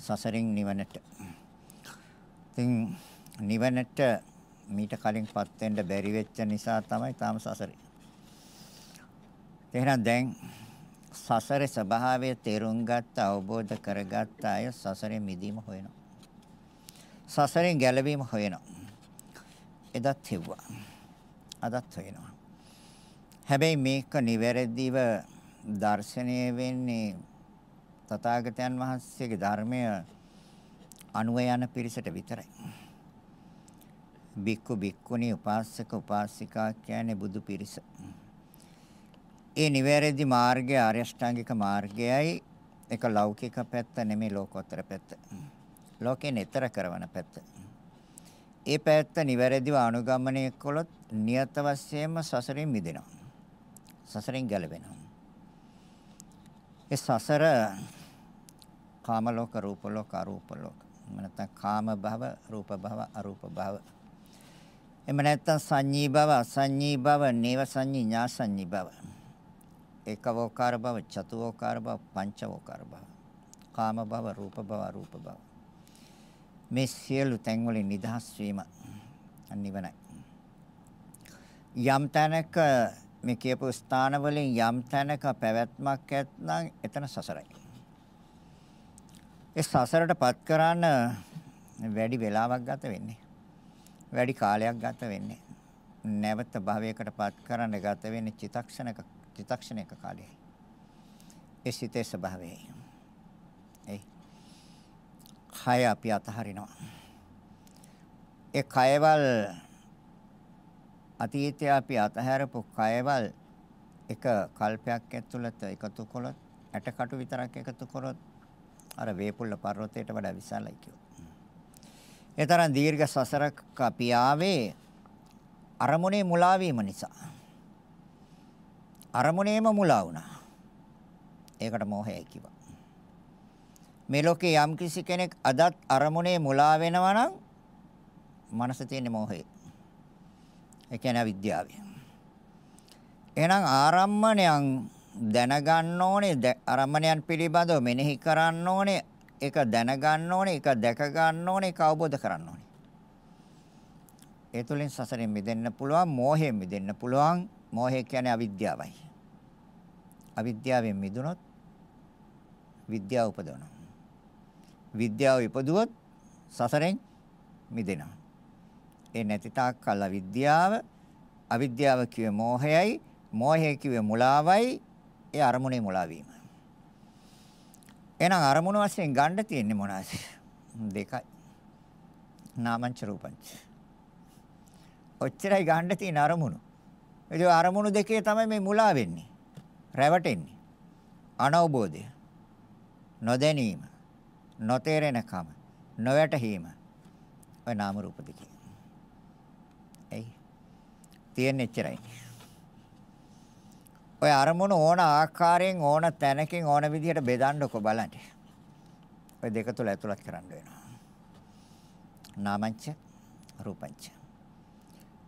සසරින් නිවනට. ඉතින් නිවනට මීට කලින්පත් වෙන්න බැරි වෙච්ච නිසා තමයි තාම සසරේ. එහෙනම් දැන් සසරේ ස්වභාවය තේරුම් ගත්ත අවබෝධ කරගත්ත අය සසරේ මිදීම හොයනවා. සසරෙන් ගැලවීම හොයනවා. එදත් හෙව්වා. අදත් හොයනවා. හැබැයි මේක නිවැරදිව දර්ශනය වෙන්නේ තථාගතයන් වහන්සේගේ ධර්මය අනුව යන පිරිසට විතරයි. බික්කු බික්කුණී උපාසක උපාසිකා කියන්නේ බුදු පිරිස. ඒ නිවැරදි මාර්ගය අරියෂ්ටාංගික මාර්ගයයි ඒක ලෞකික පැත්ත නෙමෙයි ලෝකෝත්තර පැත්ත. ලෝකයෙන් එතර කරවන පැත්ත. ඒ පැත්ත නිවැරදිව අනුගමනය කළොත් නියත වශයෙන්ම සසරෙන් මිදෙනවා. සසරෙන් ගැලවෙනවා. ඒ සසර කාම ලෝක, රූප ලෝක, අරූප ලෝක. නැත්නම් කාම භව, රූප භව, අරූප භව. එහෙම නැත්නම් සංඤී භව, අසංඤී භව, නේව සංඤී, ඥාසංඤී භව. ඒකවෝකාර භව, චතුවෝකාර භව, පංචවෝකාර භව. කාම භව, රූප භව, අරූප භව. මේ සියලු තැන් වලින් නිදහස් වීම නිවනයි. යම් තැනක මේ කියපු ස්ථාන වලින් යම් තැනක පැවැත්මක් ඇත්නම් එතන සසරයි. ඒ සසරටපත් කරන්න වැඩි වෙලාවක් ගත වෙන්නේ. වැඩි කාලයක් ගත වෙන්නේ. නැවත භවයකටපත් කරන්න ගත වෙන්නේ චිතක්ෂණක චිතක්ෂණයක කාලයයි. ඒ සිතේ ස්වභාවයයි. ඒ කය අපි අතහරිනවා. ඒ කයවල් අතීතයේ අපි අතහැරපු කයවල් එක කල්පයක් ඇතුළත එකතු කළොත් ඇටකටු විතරක් එකතු කරොත් අර වේපුල්ල පර්වතයට වඩා විශාලයි කිව්වා. ඒ තරම් දීර්ඝ සසරක් අපි ආවේ අරමුණේ මුලා වීම නිසා. අරමුණේම මුලා වුණා. ඒකට මෝහයයි කිව්වා. මේ ලෝකේ යම් කිසි කෙනෙක් අදත් අරමුණේ මුලා වෙනවා නම් මනස තියෙන මෝහය. ඒ කියන්නේ අවිද්‍යාවයි. එහෙනම් ආරම්මණයන් දැනගන්න ඕනේ අරමුණයන් පිළිබඳව මෙනෙහි කරන්න ඕනේ ඒක දැනගන්න ඕනේ ඒක දැක ගන්න ඕනේ ඒක අවබෝධ කරන්න ඕනේ ඒ තුලින් සසරෙන් මිදෙන්න පුළුවන් මෝහයෙන් මිදෙන්න පුළුවන් මෝහය කියන්නේ අවිද්‍යාවයි අවිද්‍යාවෙන් මිදුනොත් විද්‍යාව උපදවනවා විද්‍යාව ඉපදුවොත් සසරෙන් මිදෙනවා ඒ නැති තාක් කල් අවිද්‍යාව අවිද්‍යාව කියේ මෝහයයි මෝහය කියේ මුලාවයි ඒ අරමුණේ මුලා වීම. එහෙනම් අරමුණ වශයෙන් ගන්න තියෙන්නේ මොනවාද? දෙකයි. නාමංච රූපංච. ඔච්චරයි ගන්න තියෙන අරමුණු. ඒ අරමුණු දෙකේ තමයි මේ මුලා වෙන්නේ. රැවටෙන්නේ. අනවබෝධය. නොදැනීම. නොතේරෙනකම. නොවැටහීම. ඔය නාම රූප දෙකේ. එයි. තියෙන්නේ එච්චරයි. ඔය අරමුණු ඕන ආකාරයෙන් ඕන තැනකින් ඕන විදිහට බෙදන්නකො බලන්න. ඔය දෙක තුල ඇතුළත් කරන්න වෙනවා. නාමංච රූපංච.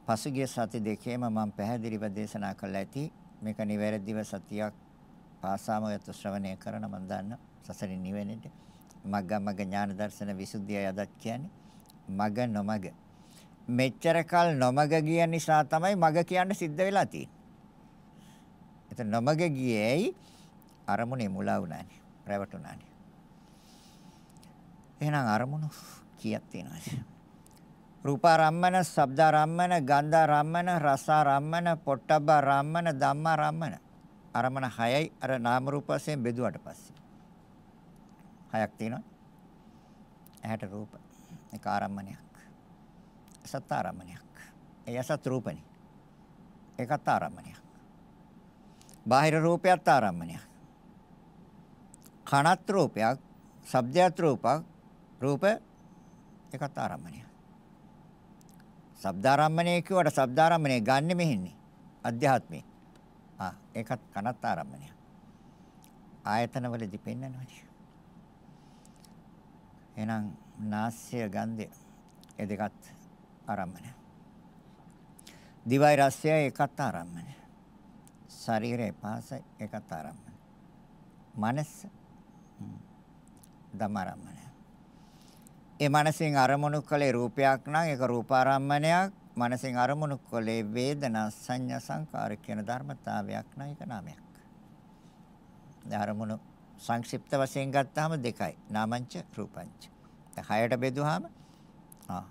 පසුගිය සති දෙකේම මම පැහැදිලිව දේශනා කළා ඇති මේක නිවැරදිව සතියක් පාසාමගත ශ්‍රවණය කරන මම දන්න සසරින් නිවෙන්නට මග්ගමග්ග ඥාන දර්ශන විසුද්ධිය යදත් කියන්නේ මග නොමග මෙච්චර කල් නොමග ගිය නිසා තමයි මග කියන්න සිද්ධ වෙලා තියෙන්නේ එතන නොමග ගියේ ඇයි? අරමුණේ මුලා වුණානේ. රැවටුණානේ. එහෙනම් අරමුණු කීයක් තියෙනවද? රූපාරම්මන, ශබ්දාරම්මන, ගන්ධාරම්මන, රසාරම්මන, පොට්ටබ්බාරම්මන, ධම්මාරම්මන. අරමුණ 6යි අර නාම රූප වශයෙන් බෙදුවට පස්සේ. හයක් තියෙනවා. ඇහැට රූප. ඒක ආරම්මණයක්. සත් ආරම්මණයක්. ඒ අසත් රූපනේ. ඒකත් ආරම්මණයක්. බාහිර රූපයත් ආරම්මණයක්. කනත් රූපයක්, ශබ්දයත් රූපක්, රූප එකත් ආරම්මණයක්. ශබ්ද ආරම්මණය කියුවට ශබ්ද ආරම්මණය ගන්නෙ මෙහෙන්නේ. අධ්‍යාත්මේ. ආ ඒකත් කනත් ආරම්මණයක්. ආයතනවලදී පෙන්නනවානේ. එහෙනම් නාස්‍ය ගන්ධය ඒ දෙකත් ආරම්මණය. දිවයි රසය ඒකත් ආරම්මණය. ශරීරයේ පහස ඒකත් ආරම්භන. මනස දමරම්මන. ඒ මනසින් අරමුණු කළේ රූපයක් නම් ඒක රූපාරම්මණයක්. මනසින් අරමුණු කළේ වේදනා සංඥා සංකාර කියන ධර්මතාවයක් නම් ඒක නාමයක්. අරමුණු සංක්ෂිප්ත වශයෙන් ගත්තාම දෙකයි. නාමංච රූපංච. හයට බෙදුවාම ආ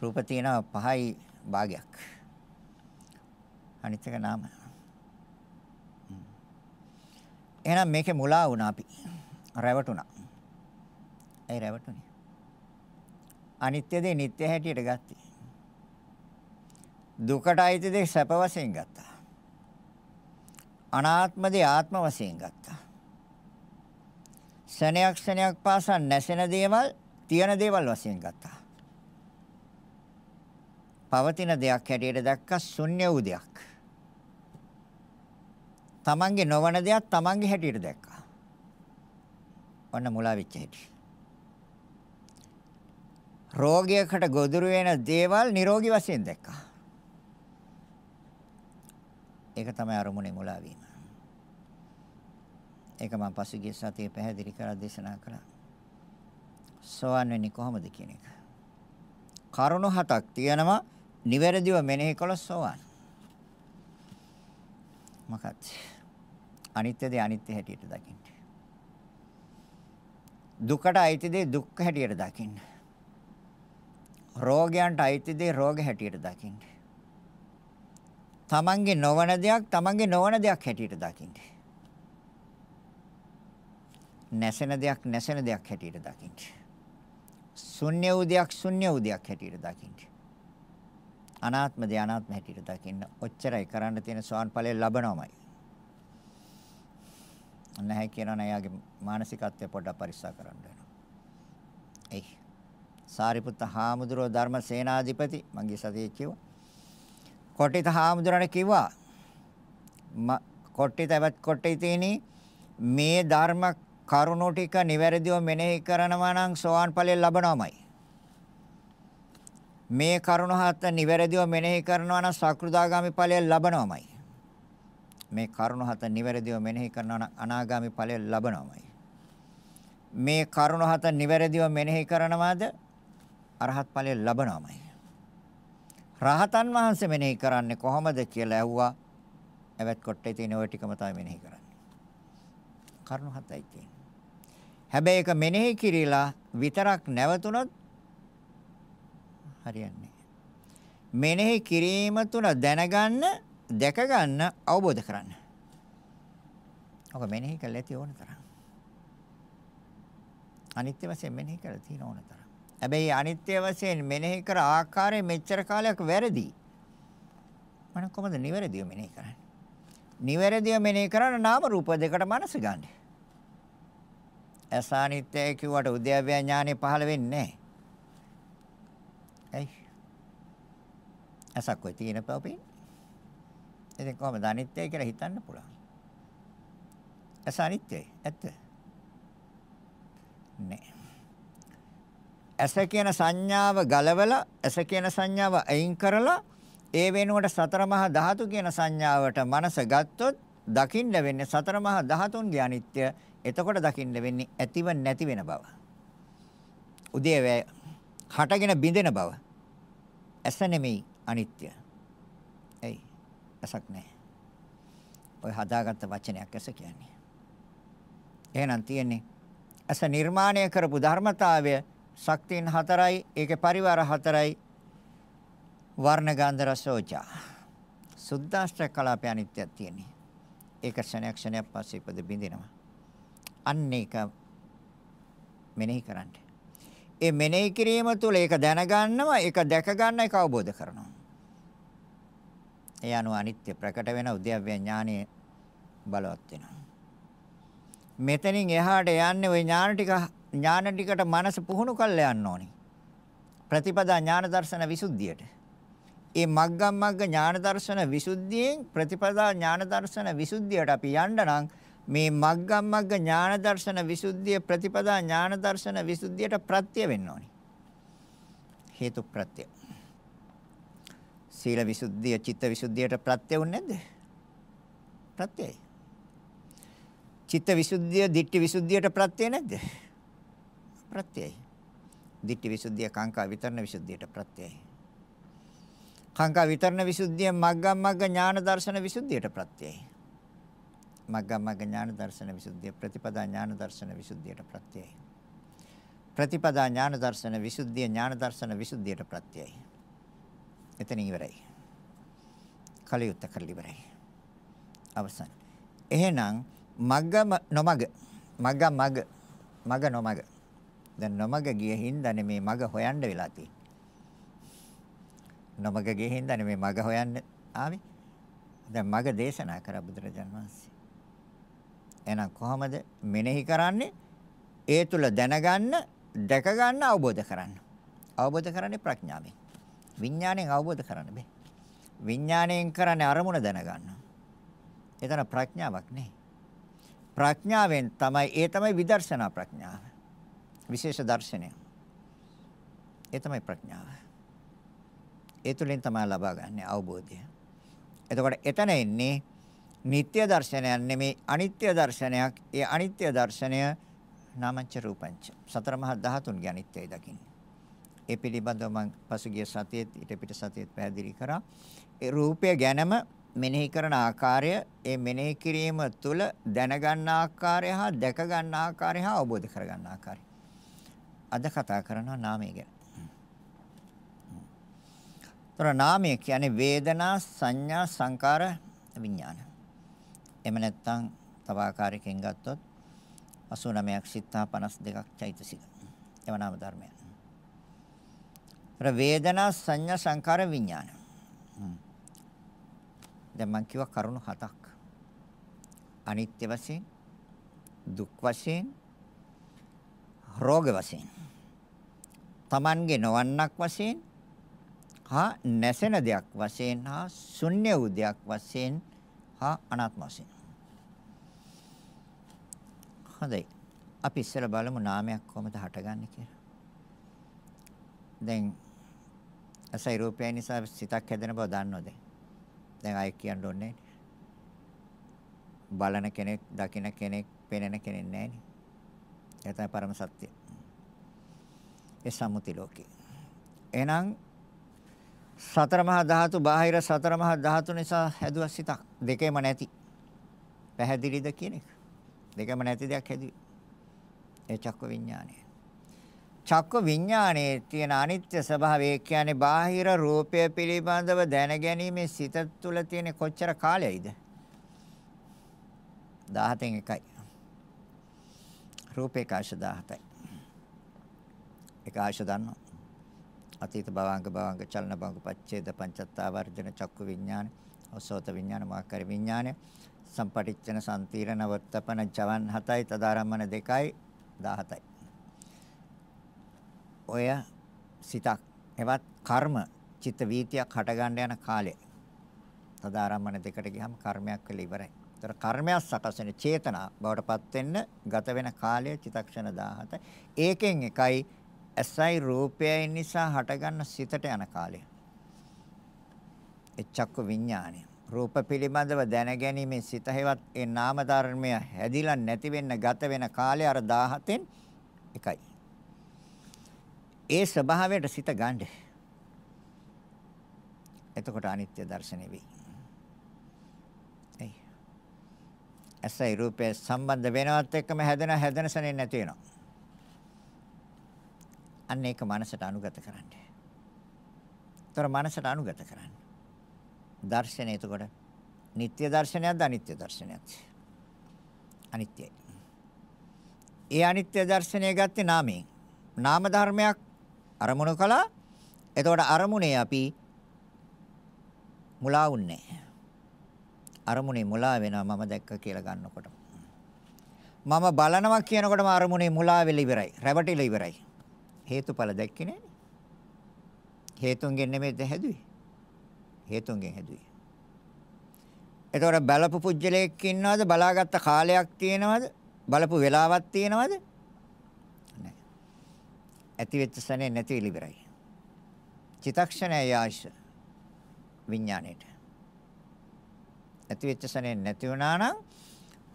රූප තියෙනවා පහයි භාගයක්. අනිත් එක නාමයි. එහෙනම් මේකේ මුලා වුණා අපි. රැවටුණා. ඒ රැවටුනේ. අනිත්‍ය දේ නිට්ටය හැටියට ගත්තේ. දුකට අයිති දේ සැප වශයෙන් ගත්තා. අනාත්ම දේ ආත්ම වශයෙන් ගත්තා. ශණයක් ශණයක් පාසා නැසෙන දේවල් තියෙන දේවල් වශයෙන් ගත්තා. පවතින දෙයක් හැටියට දැක්ක ශුන්‍ය වූ දෙයක්. තමන්ගේ නොවන දෙයක් තමන්ගේ හැටියට දැක්කා. ඔන්න මුලා වෙච්ච හැටි. රෝගයකට ගොදුරු වෙන දේවල් නිරෝගී වශයෙන් දැක්කා. ඒක තමයි අරමුණේ මුලා වීම. ඒක මම පසුගිය සතියේ පැහැදිලි කරලා දේශනා කළා. සෝවන් වෙන්නේ කොහොමද කියන එක. කරුණු හතක් තියෙනවා. නිවැරදිව මෙනෙහි කළොත් සෝවන්. මොකක්ද? අනිත්‍ය දේ අනිත්‍ය හැටියට දකින්න. දුකට අයිති දේ දුක් හැටියට දකින්න. රෝගයන්ට අයිති දේ රෝග හැටියට දකින්න. තමන්ගේ නොවන දෙයක් තමන්ගේ නොවන දෙයක් හැටියට දකින්න. නැසෙන දෙයක් නැසෙන දෙයක් හැටියට දකින්න. ශුන්‍ය වූ දෙයක් ශුන්‍ය වූ දෙයක් හැටියට දකින්න. අනාත්ම දේ අනාත්ම හැටියට දකින්න ඔච්චරයි කරන්න තියෙන සෝවන් ඵලය ලැබනවමයි. නැහැ කියනවනේ එයාගේ මානසිකත්වය පොඩ්ඩක් පරිස්සම් කරන්න වෙනවා. එයි. සාරිපුත්ත හාමුදුරුව ධර්ම සේනාධිපති මගේ සතියේ කිව්වා. කොටිත හාමුදුරණ කිව්වා කොටිත එවත් කොටිතේනි මේ ධර්ම කරුණෝ ටික නිවැරදිව මෙනෙහි කරනවා නම් සෝවන් ඵලය ලැබනවමයි. මේ කරුණ හත නිවැරදිව මෙනෙහි කරනවා නම් සක්‍රුදාගාමි ඵලය ලබනවමයි. මේ කරුණ හත නිවැරදිව මෙනෙහි කරනවා නම් අනාගාමි ඵලය ලබනවමයි. මේ කරුණ හත නිවැරදිව මෙනෙහි කරනවාද අරහත් ඵලය ලබනවමයි. රහතන් වහන්සේ මෙනෙහි කරන්නේ කොහොමද කියලා ඇහුවා. එවත් කොට්ටේ තියෙන ওই ටිකම තමයි මෙනෙහි කරන්නේ. කරුණ හතයි තියෙන්නේ. හැබැයි ඒක මෙනෙහි කිරීලා විතරක් නැවතුනොත් හරියන්නේ මෙනෙහි කිරීම තුළ දැනගන්න, දැකගන්න, අවබෝධ කරන්න. ඔක මෙනෙහි කළ ඇති ඕන තරම්. අනිත්‍ය වශයෙන් මෙනෙහි කරලා තියෙන ඕන තරම්. හැබැයි අනිත්‍ය වශයෙන් මෙනෙහි කර ආකාරය මෙච්චර කාලයක් වැරදි. මම කොහොමද නිවැරදිව මෙනෙහි කරන්නේ? නිවැරදිව මෙනෙහි කරන නාම රූප දෙකට මනස ගන්න. අසානිත්‍ය කියුවට උද්‍යව්‍ය ඥානෙ පහළ වෙන්නේ නැහැ. ඇසක් ඔය තියෙන බව පේන්නේ. ඉතින් කොහොමද අනිත්‍යයි කියලා හිතන්න පුළුවන්. ඇස අනිත්‍යයි. ඇත්ත. නෑ. ඇස කියන සංඥාව ගලවලා ඇස කියන සංඥාව අයින් කරලා ඒ වෙනුවට සතර මහා ධාතු කියන සංඥාවට මනස ගත්තොත් දකින්න වෙන්නේ සතර මහා ධාතුන්ගේ අනිත්‍ය. එතකොට දකින්න වෙන්නේ ඇතිව නැති වෙන බව. උදේ හටගෙන බිඳෙන බව. ඇස නෙමෙයි අනිත්‍ය. එයි. ඇසක් නැහැ. ඔය හදාගත්ත වචනයක් ඇස කියන්නේ. එහෙනම් තියෙන්නේ ඇස නිර්මාණය කරපු ධර්මතාවය ශක්තියන් හතරයි, ඒකේ පරිවාර හතරයි. වර්ණ ගන්ධ රස ඕජා. සුද්දාෂ්ට කලාපය අනිත්‍යයක් තියෙන්නේ. ඒක ක්ෂණයක් ක්ෂණයක් පස්සේ ඉපද බිඳිනවා. අන්න ඒක මෙනෙහි කරන්න. ඒ මෙනෙහි කිරීම තුළ ඒක දැනගන්නවා, ඒක දැක ගන්න, ඒක අවබෝධ කරනවා. ඒ අනුව අනිත්‍ය ප්‍රකට වෙන උද්‍යව්‍ය ඥානය බලවත් වෙනවා. මෙතනින් එහාට යන්නේ ওই ඥාන ටික ඥාන ටිකට මනස පුහුණු කරලා යන්න ඕනේ. ප්‍රතිපදා ඥාන දර්ශන විසුද්ධියට. ඒ මග්ගම් මග්ග ඥාන දර්ශන විසුද්ධියෙන් ප්‍රතිපදා ඥාන දර්ශන විසුද්ධියට අපි යන්න නම් මේ මග්ගම් මග්ග ඥාන දර්ශන විසුද්ධිය ප්‍රතිපදා ඥාන දර්ශන විසුද්ධියට ප්‍රත්‍ය වෙන්න ඕනේ. හේතු ප්‍රත්‍යය සීල විසුද්ධිය, චිත්ත විසුද්ධියට ප්‍රත්‍ය වෙන්නේ නැද්ද? ප්‍රත්‍යයි. චිත්ත විසුද්ධිය, දිට්ඨි විසුද්ධියට ප්‍රත්‍ය නැද්ද? ප්‍රත්‍යයි. දිට්ඨි විසුද්ධිය, කාංකා විතරණ විසුද්ධියට ප්‍රත්‍යයි. කාංකා විතරණ විසුද්ධිය මග්ගම් මග්ග ඥාන දර්ශන විසුද්ධියට ප්‍රත්‍යයි. මග්ගම් මග්ග ඥාන දර්ශන විසුද්ධිය ප්‍රතිපදා ඥාන දර්ශන විසුද්ධියට ප්‍රත්‍යයි. ප්‍රතිපදා ඥාන දර්ශන විසුද්ධිය ඥාන දර්ශන විසුද්ධියට ප්‍රත්‍යයි. එතන ඉවරයි. කලියුත්ත කරලා ඉවරයි. අවසන්. එහෙනම් මග්ගම නොමග මග මග මග නොමග දැන් නොමග ගිය හින්දානේ මේ මග හොයන්න වෙලා තියෙන්නේ නොමග ගිය හින්දානේ මේ මග හොයන්න ආවේ දැන් මග දේශනා කරා බුදුරජාණන් වහන්සේ එහෙනම් කොහොමද මෙනෙහි කරන්නේ ඒ තුල දැනගන්න දැක ගන්න අවබෝධ කරන්න අවබෝධ කරන්නේ ප්‍රඥාවෙන් විඥාණයෙන් අවබෝධ කරන්න බෑ. විඥාණයෙන් කරන්නේ අරමුණ දැනගන්න. එතන ප්‍රඥාවක් නෙයි. ප්‍රඥාවෙන් තමයි ඒ තමයි විදර්ශනා ප්‍රඥාව. විශේෂ දර්ශනය. ඒ තමයි ප්‍රඥාව. ඒ තුලින් තමයි ලබා ගන්න අවබෝධය. එතකොට එතන එන්නේ නিত্য දර්ශනයක් නෙමේ අනිත්‍ය දර්ශනයක්. ඒ අනිත්‍ය දර්ශනය නාමච්ච රූපංච. සතර මහා ධාතුන්ගේ අනිත්‍යය දකින්න. ඒ පිළිබඳව මම පසුගිය සතියේ ඊට පිට සතියේ පැහැදිලි කරා. ඒ රූපය ගැනම මෙනෙහි කරන ආකාරය, ඒ මෙනෙහි කිරීම තුළ දැනගන්න ආකාරය හා දැක ගන්න ආකාරය හා අවබෝධ කර ගන්න ආකාරය. අද කතා කරනවා නාමය ගැන. තොර නාමය කියන්නේ වේදනා, සංඥා, සංකාර, විඥාන. එම නැත්තම් තව ආකාරයකින් ගත්තොත් 89ක් සිතා 52ක් චෛතසික. ඒවා නාම ධර්මයන්. අර වේදනා සංඥා සංකාර විඥාන. දැන් මම කිව්වා කරුණු හතක්. අනිත්‍ය වශයෙන්, දුක් වශයෙන්, රෝග වශයෙන්. Tamange නොවන්නක් වශයෙන් හා නැසෙන දෙයක් වශයෙන් හා ශුන්‍ය වූ දෙයක් වශයෙන් හා අනාත්ම වශයෙන්. හොඳයි. අපි ඉස්සෙල්ලා බලමු නාමයක් කොහොමද හටගන්නේ කියලා. දැන් අසයි රූපය නිසා සිතක් හැදෙන බව දන්නවද? දැන් අය කියන්න ඕනේ බලන කෙනෙක්, දකින කෙනෙක්, පෙනෙන කෙනෙක් නැහැනේ. ඒ තමයි පරම සත්‍ය. ඒ සම්මුති ලෝකේ. එහෙනම් සතර මහා ධාතු බාහිර සතර මහා ධාතු නිසා හැදුවා සිතක්. දෙකේම නැති. පැහැදිලිද කියන එක? දෙකම නැති දෙයක් හැදුවේ. ඒ චක්ක විඥානය. චක්ක විඥානයේ තියෙන අනිත්‍ය ස්වභාවය කියන්නේ බාහිර රූපය පිළිබඳව දැනගැනීමේ සිත තුළ තියෙන කොච්චර කාලයයිද 17න් එකයි රූපේ කාශ 17යි ඒකාශ දන්නවා අතීත භවංග භවංග චලන භවංග පච්ඡේද පංචත්තාවර්ජන චක්කු විඥාන ඔසෝත විඥාන මාකර විඥාන සම්පටිච්ඡන සම්තිරණ වර්තපන ජවන් 7යි තදාරම්මන 2යි 17යි ඔය සිතක් එවත් කර්ම චිත්ත වීතියක් හටගන්න යන කාලේ තදාරම්මන දෙකට ගියම කර්මයක් වෙලා ඉවරයි. ඒතර කර්මයක් සකස් වෙන චේතනා බවටපත් වෙන්න ගත වෙන කාලය චිතක්ෂණ 17. ඒකෙන් එකයි ඇසයි රූපයයි නිසා හටගන්න සිතට යන කාලය. එච්චක්ක විඥානය. රූප පිළිබඳව දැනගැනීමේ සිත හේවත් ඒ නාම ධර්මය හැදිලා නැති වෙන්න ගත වෙන කාලය අර 17න් එකයි. ඒ ස්වභාවයට සිත ගන්න. එතකොට අනිත්‍ය දර්ශනය වෙයි. එයි. ඇසයි රූපය සම්බන්ධ වෙනවත් එක්කම හැදෙන හැදෙන සනේ නැති වෙනවා. අන්න ඒක මනසට අනුගත කරන්න. ତොර මනසට අනුගත කරන්න. දර්ශනය එතකොට නিত্য දර්ශනයක්ද අනිත්‍ය දර්ශනයක්ද? අනිත්‍යයි. ඒ අනිත්‍ය දර්ශනය ගත්තේ නාමයෙන්. නාම ධර්මයක් අරමුණු කළා. එතකොට අරමුණේ අපි මුලා වුන්නේ අරමුණේ මුලා වෙනවා මම දැක්ක කියලා ගන්නකොට. මම බලනවා කියනකොටම අරමුණේ මුලා වෙලා ඉවරයි. රැවටිලා ඉවරයි. හේතුඵල දැක්කේ නෑනේ. හේතුන්ගෙන් නෙමෙයි හැදුවේ. හේතුන්ගෙන් හැදුවේ. එතකොට බලපු පුජ්‍යලයක් ඉන්නවද? බලාගත්ත කාලයක් තියෙනවද? බලපු වෙලාවක් තියෙනවද? ඇති වෙච්ච ස්වනේ නැති වෙලි ඉවරයි. චිතක්ෂණය ආයශ විඥාණයට. ඇති වෙච්ච ස්වනේ නැති වුණා නම්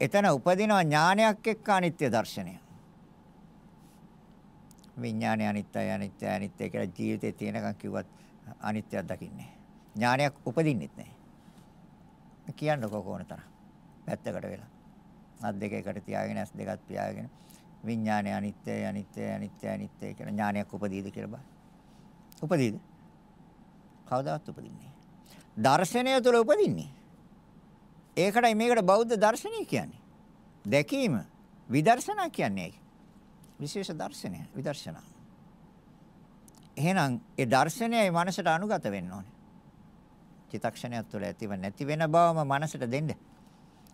එතන උපදින ඥානයක් එක්ක අනිත්‍ය දර්ශනය. විඥානය අනිත්‍යයි අනිත්‍යයි අනිත්‍යයි කියලා ජීවිතේ තියෙනකන් කිව්වත් අනිත්‍යයක් දකින්නේ. ඥානයක් උපදින්නෙත් නැහැ. කියන්නකෝ කොන තරම්. පැත්තකට වෙලා. අත් දෙක එකට තියාගෙන ඇස් දෙකත් පියාගෙන විඥානය අනිත්‍යයි අනිත්‍යයි අනිත්‍යයි අනිත්‍යයි කියන ඥානයක් උපදීද කියලා බලන්න. උපදීද? කවදාවත් උපදින්නේ දර්ශනය තුළ උපදින්නේ. ඒකටයි මේකට බෞද්ධ දර්ශනය කියන්නේ. දැකීම විදර්ශනා කියන්නේ විශේෂ දර්ශනය විදර්ශනා. එහෙනම් ඒ දර්ශනයයි මනසට අනුගත වෙන්න ඕනේ. චිතක්ෂණයක් තුළ ඇතිව නැති වෙන බවම මනසට දෙන්න.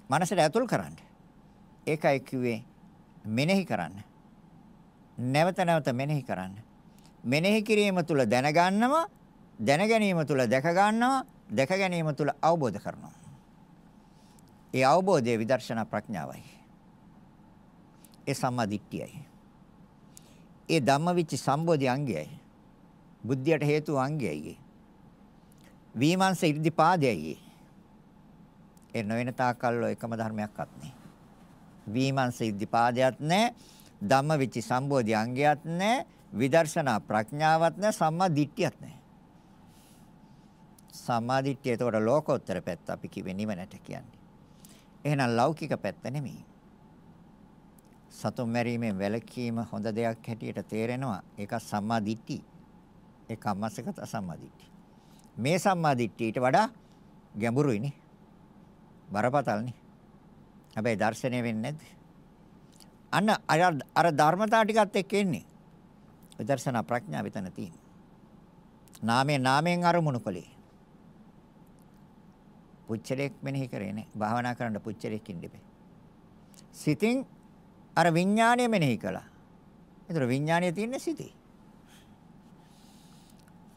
මනසට ඇතුල් කරන්න. ඒකයි කිව්වේ මෙනෙහි කරන්න. නැවත නැවත මෙනෙහි කරන්න. මෙනෙහි කිරීම තුල දැනගන්නවා දැන ගැනීම තුල දැක ගන්නවා දැක ගැනීම තුල අවබෝධ කරනවා. ඒ අවබෝධය විදර්ශනා ප්‍රඥාවයි. ඒ සම්මා දිට්ඨියයි. ඒ ධම්මවිචි සම්බෝධි අංගයයි. බුද්ධියට හේතු අංගයයි. විමර්ශ ඉර්ධිපාදයයි. ඒ නොවන තාකල්ල එකම ධර්මයක්වත් නෑ. වීමංස ඉද්ධිපාදයක් නැහැ. ධම්මවිචි සම්බෝධි අංගයක් නැහැ. විදර්ශනා ප්‍රඥාවක් නැහැ. සම්මා දිට්ඨියක් නැහැ. සම්මා දිට්ඨිය එතකොට ලෝකෝත්තර පැත්ත අපි කිව්වේ නිවනට කියන්නේ. එහෙනම් ලෞකික පැත්ත නෙමෙයි. සතුන් මැරීමෙන් වැළකීම හොඳ දෙයක් හැටියට තේරෙනවා. ඒක සම්මා දිට්ඨි. ඒක අමසකත සම්මා දිට්ඨි. මේ සම්මා දිට්ඨියට වඩා ගැඹුරුයිනේ. බරපතලනේ. හැබැයි දර්ශනය වෙන්නේ නැද්ද? අන්න අර අර ධර්මතාව ටිකත් එක්ක එන්නේ. විදර්ශනා ප්‍රඥාව එතන තියෙනවා. නාමයෙන් නාමයෙන් අරමුණු කලේ. පුච්චලයක් මෙනෙහි කරේ නේ. භාවනා කරන්න පුච්චලයක් ඉන්නේ සිතින් අර විඥාණය මෙනෙහි කළා. ඒතර විඥාණය තියෙන්නේ සිතේ.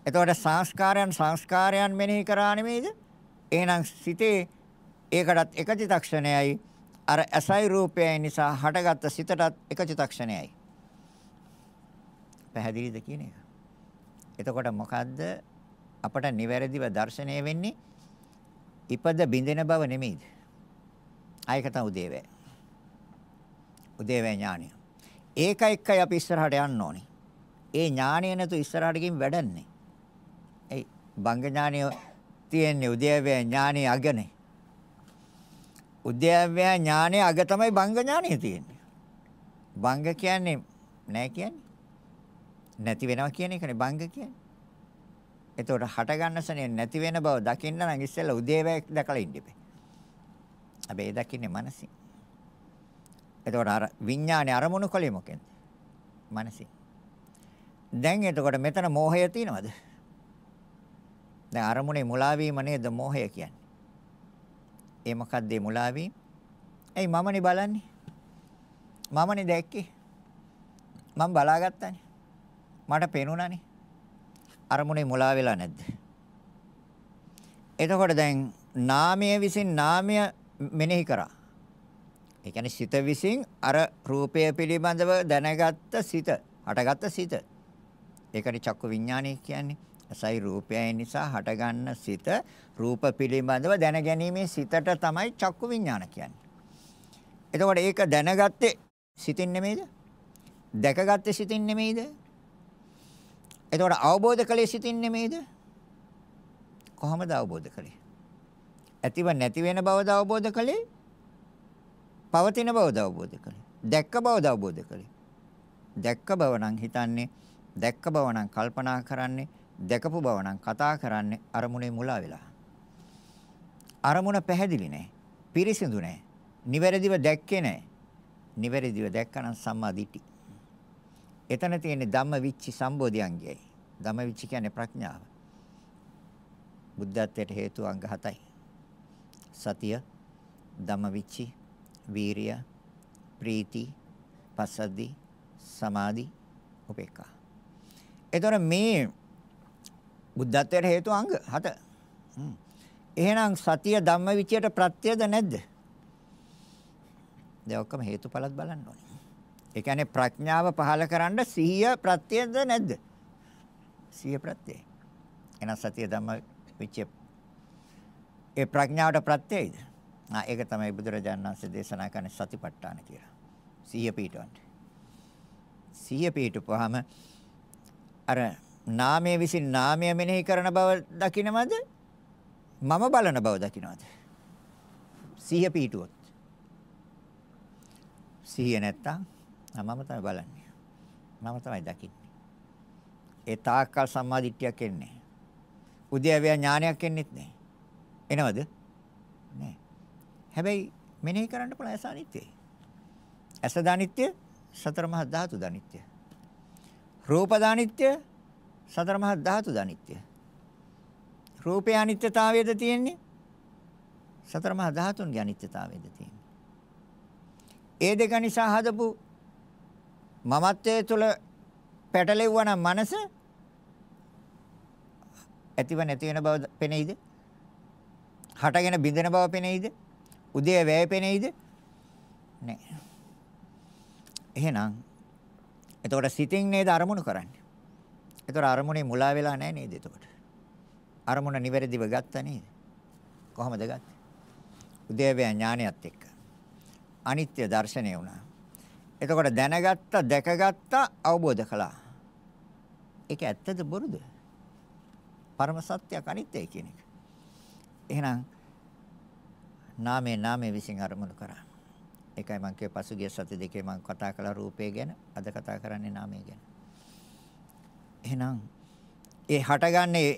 එතකොට සංස්කාරයන් සංස්කාරයන් මෙනෙහි කරා නෙමෙයිද? එහෙනම් සිතේ ඒකටත් එක චිතක්ෂණයයි අර ඇසයි රූපයයි නිසා හටගත් සිතටත් එක චිතක්ෂණයයි. පැහැදිලිද කියන එක? එතකොට මොකද්ද අපට නිවැරදිව දර්ශනය වෙන්නේ? ඉපද බින්දෙන බව නෙමෙයිද? ආයක තමයි උදේවැය. උදේවැය ඥානය. ඒක එක්කයි අපි ඉස්සරහට යන්න ඕනේ. ඒ ඥානය නැතු ඉස්සරහට ගින් වැඩන්නේ. ඒ බංග ඥානය තියෙන්නේ උදේවැය ඥානයේ අගනේ. උද්‍යව්‍ය ඥානයේ අග තමයි භංග ඥානය තියෙන්නේ. භංග කියන්නේ නැහැ කියන්නේ නැති වෙනවා කියන එකනේ භංග කියන්නේ. එතකොට හට ගන්න සනේ නැති වෙන බව දකින්න නම් ඉස්සෙල්ලා උදේවැක් දැකලා ඉන්න ඉබේ. අපි ඒ දකින්නේ මනසින්. එතකොට අර විඥානේ අරමුණු කලේ මොකෙන්ද? මනසින්. දැන් එතකොට මෙතන මෝහය තියෙනවද? දැන් අරමුණේ මුලාවීම නේද මෝහය කියන්නේ. ඒ මොකක්ද ඒ මුලාවී? ඇයි මමනේ බලන්නේ? මමනේ දැක්කේ. මම බලාගත්තානේ. මට පේනුණානේ. අරමුණේ මුලා වෙලා නැද්ද? එතකොට දැන් නාමය විසින් නාමය මෙනෙහි කරා. ඒ කියන්නේ සිත විසින් අර රූපය පිළිබඳව දැනගත්ත සිත, හටගත්ත සිත. ඒකට චක්කු විඥානය කියන්නේ. ඇසයි රූපයයි නිසා හටගන්න සිත රූප පිළිබඳව දැනගැනීමේ සිතට තමයි චක්කු විඥාන කියන්නේ. එතකොට ඒක දැනගත්තේ සිතින් නෙමෙයිද? දැකගත්තේ සිතින් නෙමෙයිද? එතකොට අවබෝධ කළේ සිතින් නෙමෙයිද? කොහොමද අවබෝධ කළේ? ඇතිව නැති වෙන බවද අවබෝධ කළේ? පවතින බවද අවබෝධ කළේ? දැක්ක බවද අවබෝධ කළේ? දැක්ක බව නම් හිතන්නේ දැක්ක බව නම් කල්පනා කරන්නේ දැකපු බව නම් කතා කරන්නේ අරමුණේ මුලා වෙලා. අරමුණ පැහැදිලි නැහැ. පිරිසිදු නැහැ. නිවැරදිව දැක්කේ නැහැ. නිවැරදිව දැක්කනම් සම්මා දිට්ඨි. එතන තියෙන්නේ ධම්ම විච්චි සම්බෝධියංගයයි. ධම්ම විච්චි කියන්නේ ප්‍රඥාව. බුද්ධත්වයට හේතු අංග 7යි. සතිය, ධම්ම විච්චි, වීරිය, ප්‍රීති, පසද්දි, සමාධි, උපේක්ඛා. එතකොට මේ බුද්ධත්වයට හේතු අංග 7. එහෙනම් සතිය ධම්මවිචයට ප්‍රත්‍යද නැද්ද? දැන් ඔක්කොම හේතුඵලත් බලන්න ඕනේ. ඒ කියන්නේ ප්‍රඥාව පහල කරන්න සිහිය ප්‍රත්‍යද නැද්ද? සිහිය ප්‍රත්‍යයි. එහෙනම් සතිය ධම්මවිචය ඒ ප්‍රඥාවට ප්‍රත්‍යයිද? ආ ඒක තමයි බුදුරජාණන් වහන්සේ දේශනා කරන සතිපට්ඨාන කියලා. සිහිය පිටවන්න. සිහිය පිටුපුවාම අර නාමයේ විසින් නාමය මෙනෙහි කරන බව දකිනවද? මම බලන බව දකිනවද? සිහිය පිහිටුවොත්. සිහිය නැත්තම් මම තමයි බලන්නේ. මම තමයි දකින්නේ. ඒ තාක්කල් සම්මාදිට්ඨියක් එන්නේ. උද්‍යවය ඥානයක් එන්නේත් නැහැ. එනවද? නැහැ. හැබැයි මෙනෙහි කරන්න පුළුවන් ඇස අනිත්‍යයි. ඇස දානිත්‍ය සතර මහා ධාතු දානිත්‍ය. රූප දානිත්‍ය සතර මහා ධාතු දනිත්‍ය. රූපේ අනිත්‍යතාවයද තියෙන්නේ? සතර මහා ධාතුන්ගේ අනිත්‍යතාවයද තියෙන්නේ. ඒ දෙක නිසා හදපු මමත්වයේ තුල පැටලෙවුවා නම් මනස ඇතිව නැති වෙන බව පෙනෙයිද? හටගෙන බිඳෙන බව පෙනෙයිද? උදේ වැය පෙනෙයිද? නෑ. එහෙනම් එතකොට සිතින් නේද අරමුණු කරන්නේ. ඒතර අරමුණේ මුලා වෙලා නැහැ නේද එතකොට? අරමුණ නිවැරදිව ගත්තා නේද? කොහොමද ගත්තේ? උදේවැය ඥානයත් එක්ක. අනිත්‍ය දර්ශනය වුණා. එතකොට දැනගත්ත, දැකගත්ත, අවබෝධ කළා. ඒක ඇත්තද බොරුද? පරම සත්‍යයක් අනිත්‍යයි කියන එක. එහෙනම් නාමයේ නාමයේ විසින් අරමුණු කරා. ඒකයි මම කියේ පසුගිය සති දෙකේ මම කතා කළ රූපය ගැන, අද කතා කරන්නේ නාමය ගැන. එහෙනම් ඒ හටගන්නේ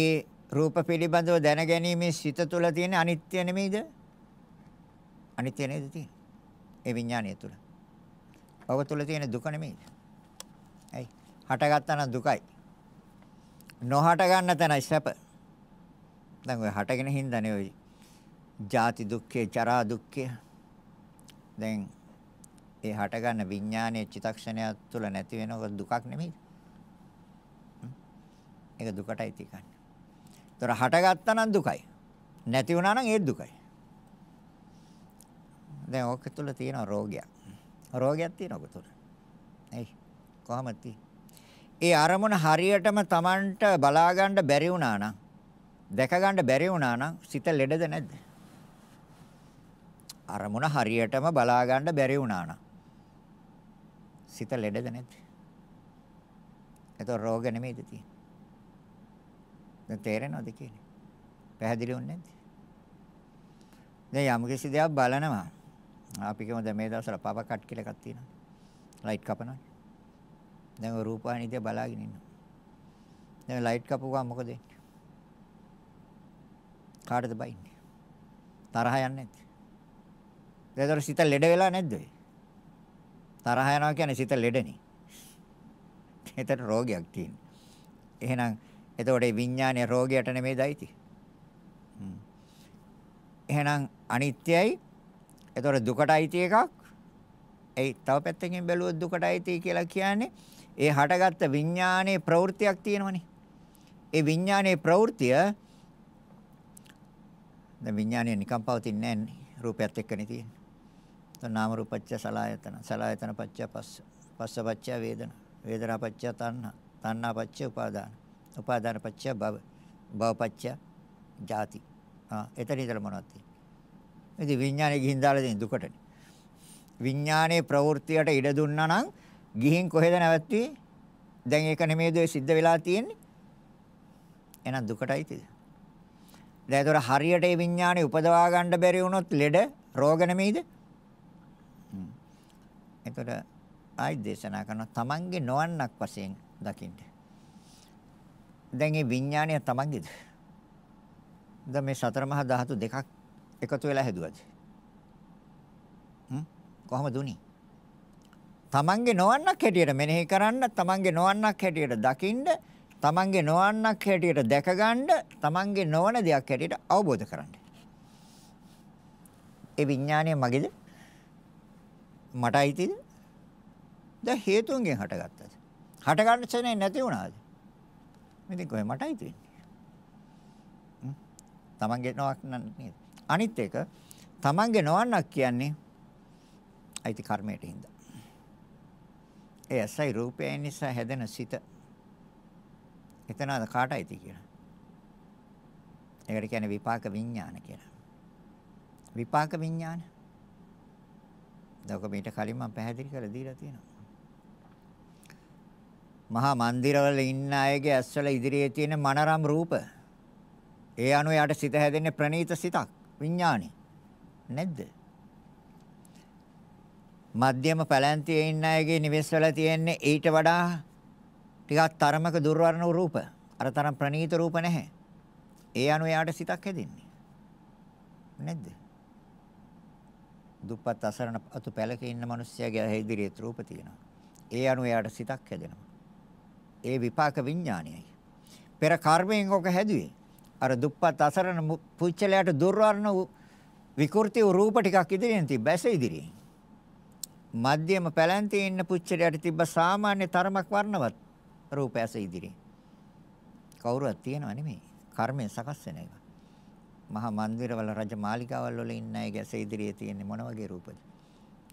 ඒ රූප පිළිබඳව දැනගැනීමේ සිත තුළ තියෙන අනිත්‍ය නෙමෙයිද? අනිත්‍ය නේද තියෙන්නේ? ඒ විඥානය තුළ. ඔබ තුළ තියෙන දුක නෙමෙයිද? ඇයි? හටගත්තා නම් දුකයි. නොහට ගන්න තැනයි සැප. දැන් ඔය හටගෙන හින්දානේ ඔය ජාති දුක්ඛේ, ජරා දුක්ඛේ. දැන් ඒ හටගන්න විඥානයේ චිතක්ෂණය තුළ නැති වෙනකොට දුකක් නෙමෙයිද? ඒක දුකටයි තිකන්නේ. ඒතර හටගත්තා නම් දුකයි. නැති වුණා නම් ඒත් දුකයි. දැන් ඔක තුල තියෙන රෝගයක්. රෝගයක් තියෙන ඔක තුල. එයි කොහමද ඒ අරමුණ හරියටම Tamanට බලා ගන්න බැරි වුණා නම් දැක ගන්න බැරි වුණා නම් සිත ලෙඩද නැද්ද? අරමුණ හරියටම බලා ගන්න බැරි වුණා නම් සිත ලෙඩද නැද්ද? ඒතකොට රෝග නෙමෙයිද තියෙන්නේ? දැන් තේරෙනවද කියන්නේ? පැහැදිලි වුනේ නැද්ද? දැන් යම්කිසි දෙයක් බලනවා. අපි කියමු දැන් මේ දවස්වල පව කට් කියලා එකක් තියෙනවා. ලයිට් කපනවා. දැන් ඔය රූපවාහිනිය බලාගෙන ඉන්නවා. දැන් ලයිට් කපුවා මොකද වෙන්නේ? කාටද බයින්නේ? තරහ යන්නේ නැද්ද? ඒතර සිත ලෙඩ වෙලා නැද්ද ඔය? තරහ යනවා කියන්නේ සිත ලෙඩනේ. ඒතර රෝගයක් තියෙනවා. එහෙනම් එතකොට මේ විඥානය රෝගයට නෙමෙයි දයිති. එහෙනම් අනිත්‍යයි. එතකොට දුකට අයිති එකක්. ඒ තව පැත්තකින් බැලුවොත් දුකට අයිති කියලා කියන්නේ ඒ හටගත්ත විඥානයේ ප්‍රවෘත්තියක් තියෙනවනේ. ඒ විඥානයේ ප්‍රවෘත්තිය දැන් විඥානය නිකම් පවතින්නේ නැහැ රූපයත් එක්කනේ තියෙන්නේ. තෝ නාම රූපච්ච සලායතන සලායතන පච්ච පස්ස පස්ස පච්ච වේදන වේදනා පච්ච තණ්හා තණ්හා පච්ච උපාදාන උපාදාන පත්‍ය භව භව පත්‍ය ජාති. ආ එතන ඉතල මොනවද තියෙන්නේ? ඉතින් විඥානේ ගිහින් දාලා දෙන දුකටනේ. විඥානේ ප්‍රවෘත්තියට ඉඩ දුන්නා නම් ගිහින් කොහෙද නැවතුනේ? දැන් ඒක නෙමෙයිද සිද්ධ වෙලා තියෙන්නේ? එහෙනම් දුකටයි තියෙන්නේ. දැන් ඒතර හරියට මේ විඥානේ උපදවා ගන්න බැරි වුණොත් ලෙඩ රෝග නෙමෙයිද? එතකොට ආයි දේශනා කරන තමන්ගේ නොවන්නක් වශයෙන් දකින්නේ දැන් මේ විඥානය තමන්ගේද? දැන් මේ සතර මහා ධාතු දෙකක් එකතු වෙලා හැදුවද? හ්ම් කොහමද උනේ? තමන්ගේ නොවන්නක් හැටියට මෙනෙහි කරන්න තමන්ගේ නොවන්නක් හැටියට දකින්න තමන්ගේ නොවන්නක් හැටියට දැකගන්න තමන්ගේ නොවන දෙයක් හැටියට අවබෝධ කරගන්න. ඒ විඥානය මගේද? මට අයිතිද? ද හේතුන්ගෙන් හටගත්තද? හටගන්න ඡනේ නැති වුණාද? ඉතින් කොහේ මටයි තියෙන්නේ. තමන්ගේ නොවක් නේද? අනිත් එක තමන්ගේ නොවන්නක් කියන්නේ අයිති කර්මයට හින්දා. ඒ ඇසයි රූපයයි නිසා හැදෙන සිත. එතන අද කාටයිති කියලා. ඒකට කියන්නේ විපාක විඥාන කියලා. විපාක විඥාන. දවක මීට කලින් මම පැහැදිලි කරලා දීලා තියෙනවා. මහා મંદિરවල ඉන්න අයගේ ඇස්වල ඉදිරියේ තියෙන මනරම් රූප. ඒ අනුව යාට සිත හැදෙන්නේ ප්‍රනීත සිතක්, විඥානෙ. නැද්ද? මධ්‍යම පැලැන්තියේ ඉන්න අයගේ නිවෙස්වල තියෙන්නේ ඊට වඩා ටිකක් තරමක දුර්වර්ණ රූප. අර තරම් ප්‍රනීත රූප නැහැ. ඒ අනුව යාට සිතක් හැදෙන්නේ. නැද්ද? දුප්පත් අසරණ අතු පැලක ඉන්න මිනිස්සයාගේ ඉදිරියේ රූප තියෙනවා. ඒ අනුව එයාට සිතක් හැදෙනවා. ඒ විපාක විඥානයයි. පෙර කර්මයෙන් ඔක හැදුවේ. අර දුප්පත් අසරණ පුච්චලයට දුර්වර්ණ වූ විකෘති වූ රූප ටිකක් ඉදිරියෙන් තිබ්බ ඇස ඉදිරියෙන්. මධ්‍යම පැලැන්තේ ඉන්න පුච්චලයට තිබ්බ සාමාන්‍ය තරමක් වර්ණවත් රූප ඇස ඉදිරියෙන්. කවුරුවත් තියනව නෙමෙයි. කර්මයෙන් සකස් වෙන එක. මහා මන්දිරවල රජ මාලිගාවල් වල ඉන්න අයගේ ඇස ඉදිරියේ තියෙන මොන වගේ රූපද?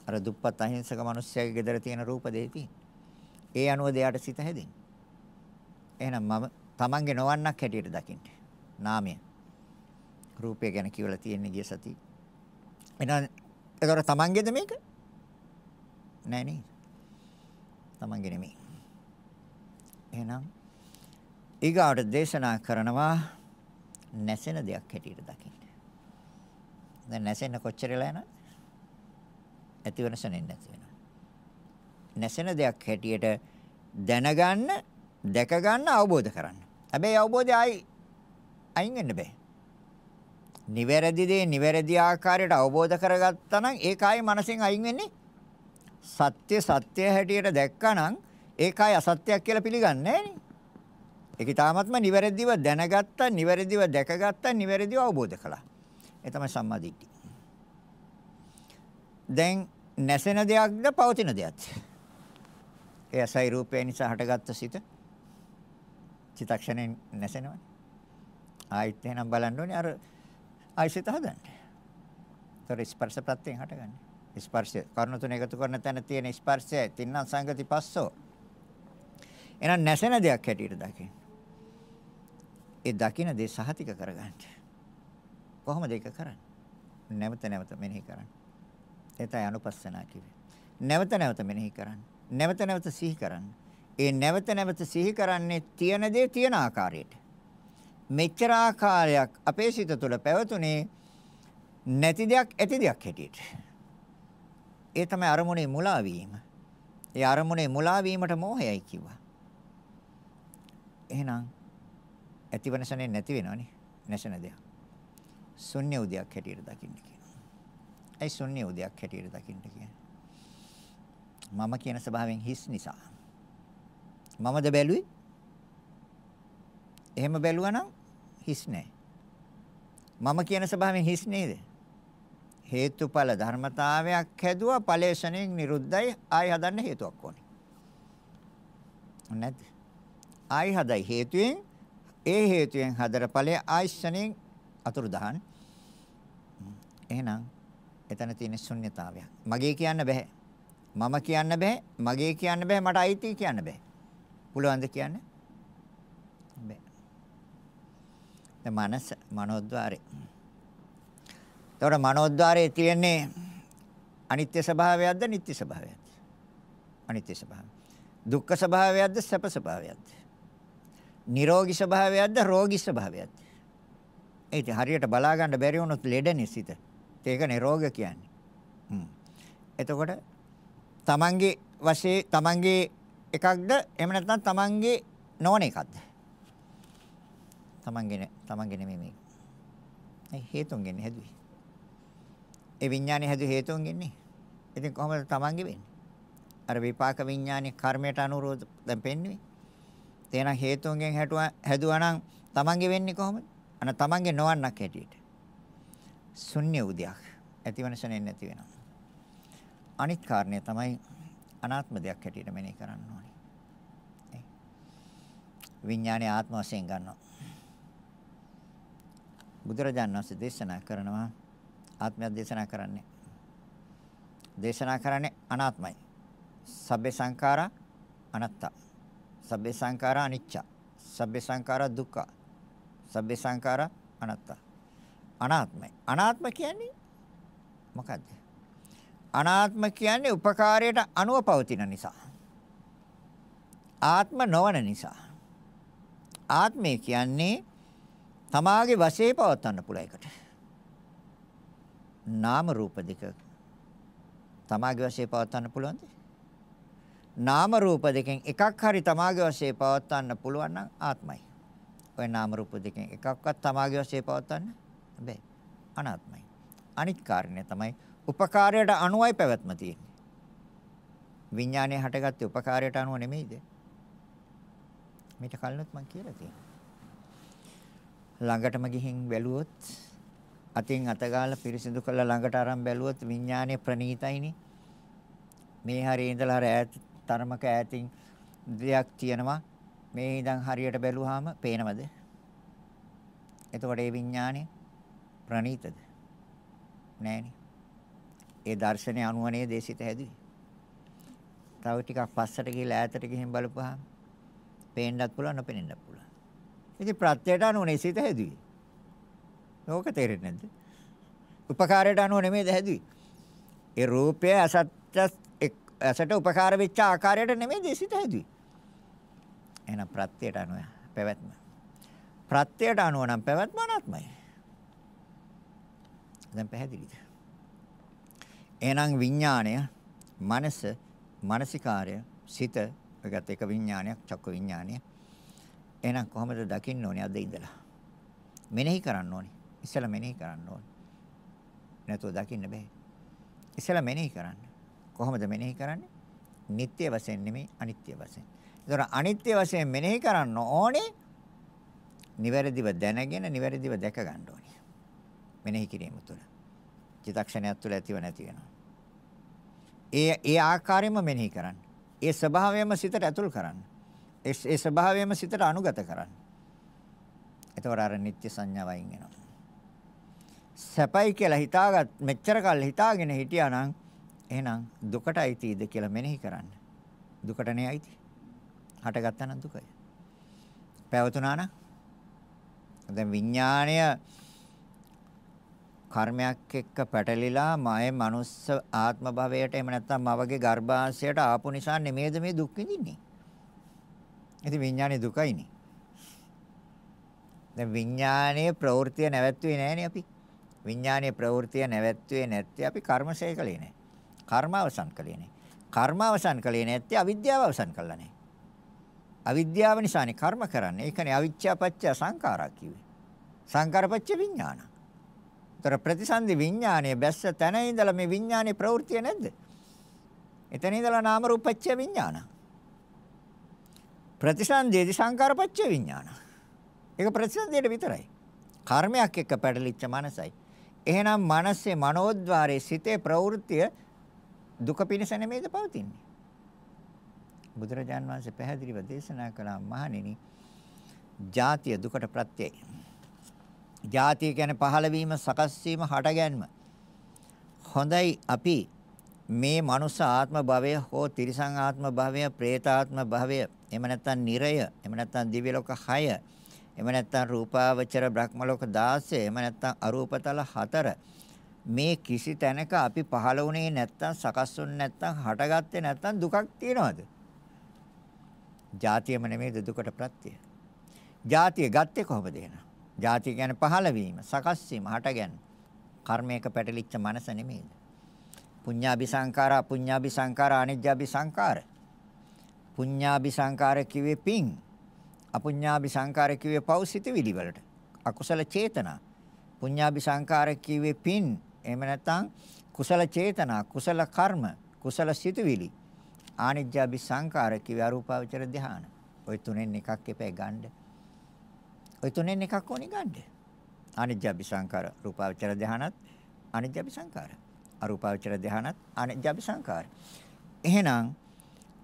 අර දුප්පත් අහිංසක මිනිස්සයාගේ ගෙදර තියෙන රූප දෙකේ තියෙන. ඒ අනුව දෙයට සිත හැදෙන්නේ. එහෙනම් මම තමන්ගේ නොවන්නක් හැටියට දකින්න. නාමය. රූපය ගැන කියවලා තියෙන ගිය සති. එහෙනම් ඒතකොට තමන්ගේද මේක? නෑ නේද? තමන්ගේ නෙමෙයි. එහෙනම් ඊගාට දේශනා කරනවා නැසෙන දෙයක් හැටියට දකින්න. දැන් නැසෙන්න කොච්චරලා යනවද? ඇති වෙනස නැති වෙනවා. නැසෙන දෙයක් හැටියට දැනගන්න දැක ගන්න අවබෝධ කරන්න. හැබැයි අවබෝධය ආයි අයින් වෙන්න බෑ. නිවැරදි දේ නිවැරදි ආකාරයට අවබෝධ කරගත්තා නම් ඒක ආයි මනසෙන් අයින් වෙන්නේ සත්‍ය සත්‍ය හැටියට දැක්කනම් ඒක ආයි අසත්‍යයක් කියලා පිළිගන්නේ නෑනේ. ඒක ඊටාත්ම නිවැරදිව දැනගත්තා, නිවැරදිව දැකගත්තා, නිවැරදිව අවබෝධ කළා. ඒ තමයි සම්මාදිට්ඨිය. දැන් නැසෙන දෙයක්ද පවතින දෙයක්ද? ඒ අසයි රූපය නිසා හටගත්ත සිත චිතක්ෂණයෙන් නැසෙනවනේ. ආයෙත් එහෙනම් බලන්න ඕනේ අර ආයෙත් හදන්න. ඒතර ස්පර්ශ ප්‍රත්‍යයෙන් හටගන්නේ. ස්පර්ශය කරුණු තුන එකතු කරන තැන තියෙන ස්පර්ශය තින්න සංගති පස්සෝ. එහෙනම් නැසෙන දෙයක් හැටියට දකින්න. ඒ දකින්න දේ සහතික කරගන්න. කොහොමද ඒක කරන්නේ? නැවත නැවත මෙනෙහි කරන්න. එතයි අනුපස්සනා කිව්වේ. නැවත නැවත මෙනෙහි කරන්න. නැවත නැවත සිහි කරන්න. ඒ නැවත නැවත සිහි කරන්නේ තියෙන දේ තියෙන ආකාරයට. මෙච්චර ආකාරයක් අපේ සිත තුළ පැවතුනේ නැති දෙයක් ඇති දෙයක් හැටියට. ඒ තමයි අරමුණේ මුලා වීම. ඒ අරමුණේ මුලා වීමට මෝහයයි කිව්වා. එහෙනම් ඇතිවනසනේ නැති වෙනවනේ නැසන දෙයක්. ශුන්‍ය උදයක් හැටියට දකින්න කියනවා. ඒ ශුන්‍ය උදයක් හැටියට දකින්න කියන්නේ. මම කියන ස්වභාවයෙන් හිස් නිසා. මමද බැලුවේ? එහෙම බැලුවනම් හිස් නැහැ. මම කියන ස්වභාවයෙන් හිස් නේද? හේතුඵල ධර්මතාවයක් හැදුවා ඵලේශණයෙන් නිරුද්ධයි ආයි හදන්න හේතුවක් ඕනේ. නැද්ද? ආයි හදයි හේතුයෙන් ඒ හේතුයෙන් හදර ඵලයේ ආයශණයෙන් අතුරු දහන්. එහෙනම් එතන තියෙන ශුන්්‍යතාවයක්. මගේ කියන්න බෑ. මම කියන්න බෑ. මගේ කියන්න බෑ. මට අයිති කියන්න බෑ. පුළුවන්ද කියන්න? බෑ. දැන් මනස මනෝද්වාරේ. ඒතකොට මනෝද්වාරයේ තියෙන්නේ අනිත්‍ය ස්වභාවයක්ද නිට්ටය ස්වභාවයක්ද? අනිත්‍ය ස්වභාවය. දුක්ඛ ස්වභාවයක්ද සැප ස්වභාවයක්ද? නිරෝගී ස්වභාවයක්ද රෝගී ස්වභාවයක්ද? ඒක හරියට බලා ගන්න බැරි වුණොත් ලෙඩනේ සිත. ඒක නිරෝග කියන්නේ. හ්ම්. එතකොට තමන්ගේ වශයෙන් තමන්ගේ එකක්ද එහෙම නැත්නම් තමන්ගේ නොවන එකක්ද? තමන්ගේ තමන්ගේ නෙමෙයි මේක. ඒ හේතුන්ගෙන් හැදුවේ. ඒ විඥානේ හැදු හේතුන්ගෙන් නේ. ඉතින් කොහොමද තමන්ගේ වෙන්නේ? අර විපාක විඥානේ කර්මයට අනුරෝධ දැන් පෙන්න්නේ. තේන හේතුන්ගෙන් හැටුවා හැදුවා නම් තමන්ගේ වෙන්නේ කොහොමද? අන තමන්ගේ නොවන්නක් හැටියට. ශුන්‍ය උදයක්. ඇතිවනසනෙන් නැති වෙනවා. අනිත් කාරණය තමයි අනාත්ම දෙයක් හැටියට මෙනෙහි කරන්න ඕනේ. විඥානේ ආත්ම වශයෙන් ගන්නවා. බුදුරජාණන් වහන්සේ දේශනා කරනවා ආත්මයක් දේශනා කරන්නේ. දේශනා කරන්නේ අනාත්මයි. සබ්බේ සංඛාරා අනත්තා. සබ්බේ සංඛාරා අනිච්චා. සබ්බේ සංඛාරා දුක්ඛා. සබ්බේ සංඛාරා අනත්තා. අනාත්මයි. අනාත්ම කියන්නේ මොකද්ද? අනාත්ම කියන්නේ උපකාරයට අනුව පවතින නිසා. ආත්ම නොවන නිසා. ආත්මය කියන්නේ තමාගේ වශයේ පවත්වන්න පුළුවන් එකට. නාම රූප දෙක තමාගේ වශයේ පවත්වන්න පුළුවන්ද? නාම රූප දෙකෙන් එකක් හරි තමාගේ වශයේ පවත්වන්න පුළුවන් නම් ආත්මයි. ওই නාම රූප දෙකෙන් එකක්වත් තමාගේ වශයේ පවත්වන්න බැහැ. අනාත්මයි. අනිත් කාරණය තමයි උපකාරයට අනුවයි පැවැත්ම තියෙන්නේ. විඥානයේ හටගත්තේ උපකාරයට අනුව නෙමෙයිද? මේක කලිනුත් මම කියලා තියෙනවා. ළඟටම ගිහින් බැලුවොත් අතින් අතගාලා පිරිසිදු කරලා ළඟට අරන් බැලුවොත් විඥානයේ ප්‍රණීතයිනේ. මේ හරිය ඉඳලා හර ඈත තරමක ඈතින් දෙයක් තියෙනවා. මේ ඉඳන් හරියට බැලුවාම පේනවද? එතකොට ඒ විඥානය ප්‍රණීතද? නෑනේ. ඒ දර්ශනය අනුව නේද ඒ සිත හැදුවේ. තව ටිකක් පස්සට ගිහලා ඈතට ගිහින් බලපුවහම පේන්නත් පුළුවන් නොපෙනෙන්නත් පුළුවන්. ඉතින් ප්‍රත්‍යයට අනුවනේ සිත හැදුවේ. නෝක තේරෙන්නේ නැද්ද? උපකාරයට අනුව නෙමෙයිද හැදුවේ. ඒ රූපය අසත්‍ය ඇසට උපකාර වෙච්ච ආකාරයට නෙමෙයිද සිත හැදුවේ. එහෙනම් ප්‍රත්‍යයට අනුව පැවැත්ම. ප්‍රත්‍යයට අනුව නම් පැවැත්ම අනාත්මයි. දැන් පැහැදිලිද? එහෙනම් විඥාණය, මනස, මානසිකාරය, සිත ඔයගත් එක විඥානයක් චක්ක විඥානය. එහෙනම් කොහොමද දකින්න ඕනේ අද ඉඳලා? මෙනෙහි කරන්න ඕනේ. ඉස්සලා මෙනෙහි කරන්න ඕනේ. නැතුව දකින්න බෑ. ඉස්සලා මෙනෙහි කරන්න. කොහොමද මෙනෙහි කරන්නේ? නিত্য වශයෙන් නෙමෙයි අනිත්‍ය වශයෙන්. ඒතර අනිත්‍ය වශයෙන් මෙනෙහි කරන්න ඕනේ. නිවැරදිව දැනගෙන නිවැරදිව දැක ගන්න ඕනේ. මෙනෙහි කිරීම තුළ. චිතක්ෂණයක් තුළ ඇතිව නැති වෙනවා. ඒ ඒ ආකාරයෙන්ම මෙනෙහි කරන්න. ඒ ස්වභාවයම සිතට ඇතුල් කරන්න. ඒ ඒ ස්වභාවයම සිතට අනුගත කරන්න. එතකොට අර නිත්‍ය සංඥාව අයින් වෙනවා. සැපයි කියලා හිතාගත් මෙච්චර කල් හිතාගෙන හිටියානම් එහෙනම් දුකට අයිතිද කියලා මෙනෙහි කරන්න. දුකට නේ අයිති. හටගත්තා නම් දුකයි. පැවතුණා නම් දැන් විඥාණය කර්මයක් එක්ක පැටලිලා මගේ මනුස්ස ආත්ම භවයට එහෙම නැත්නම් මවගේ ගර්භාෂයට ආපු නිසා නෙමේද මේ දුක් විඳින්නේ. ඉතින් විඥානේ දුකයිනේ. දැන් විඥානයේ ප්‍රවෘත්තිය නැවැත්වුවේ නැහනේ අපි. විඥානයේ ප්‍රවෘත්තිය නැවැත්වුවේ නැත්තේ අපි කර්මශේ කළේ නැහැ. කර්ම අවසන් කළේ නැහැ. කර්ම අවසන් කළේ නැත්තේ අවිද්‍යාව අවසන් කළා නැහැ. අවිද්‍යාව නිසානේ කර්ම කරන්නේ. ඒකනේ අවිච්ඡාපච්ච සංඛාරා කිව්වේ. සංඛාරපච්ච විඥානා ඒතර ප්‍රතිසන්දි විඥානයේ බැස්ස තැන ඉඳලා මේ විඥානයේ ප්‍රවෘත්තිය නැද්ද? එතන ඉඳලා නාම රූපච්ඡ විඥාන. ප්‍රතිසන්දේදි සංකාරපච්ඡ විඥාන. ඒක ප්‍රතිසන්දේට විතරයි. කර්මයක් එක්ක පැටලිච්ච මනසයි. එහෙනම් මනසේ මනෝද්වාරයේ සිතේ ප්‍රවෘත්තිය දුක පිණිස නෙමෙයිද පවතින්නේ? බුදුරජාන් වහන්සේ පැහැදිලිව දේශනා කළා මහණෙනි ජාතිය දුකට ප්‍රත්‍යයයි. ජාතිය කියන්නේ පහළ වීම, සකස් වීම, හටගැන්ම. හොඳයි අපි මේ මනුස්ස ආත්ම භවය හෝ තිරිසන් ආත්ම භවය, പ്രേත ආත්ම භවය, එහෙම නැත්නම් නිරය, එහෙම නැත්නම් දිව්‍ය ලෝක 6, එහෙම නැත්නම් රූපාවචර බ්‍රහ්ම ලෝක 16, එහෙම නැත්නම් අරූපතල 4. මේ කිසි තැනක අපි පහළ වුණේ නැත්නම්, සකස් වුණේ නැත්නම්, හටගත්තේ නැත්නම් දුකක් තියනවද? ජාතියම නෙමෙයි දුකට ප්‍රත්‍යය. ජාතිය ගත්තේ කොහොමද එහෙනම්? ජාති කියන්නේ පහළ වීම, සකස් වීම, හටගැන්ම. කර්මයක පැටලිච්ච මනස නෙමෙයිද? පුඤ්ඤාභි සංඛාරා පුඤ්ඤාභි සංඛාරා අනිජ්ජාභි සංඛාර. පුඤ්ඤාභි සංඛාර කිව්වේ පිං. අපුඤ්ඤාභි සංඛාර කිව්වේ පෞසිත විලිවලට. අකුසල චේතනා. පුඤ්ඤාභි සංඛාර කිව්වේ පිං. එහෙම නැත්නම් කුසල චේතනා, කුසල කර්ම, කුසල සිතුවිලි. ආනිජ්ජාභි සංඛාර කිව්වේ අරූපාවචර ධානය. ওই තුනෙන් එකක් එපැයි ගන්නේ ඔය තුනෙන් එකක් ඕනි ගන්න. අනිත්‍ය අபிසංකාර රූපාවචර ධානත් අනිත්‍ය අபிසංකාර. අරූපාවචර ධානත් අනිත්‍ය අபிසංකාර. එහෙනම්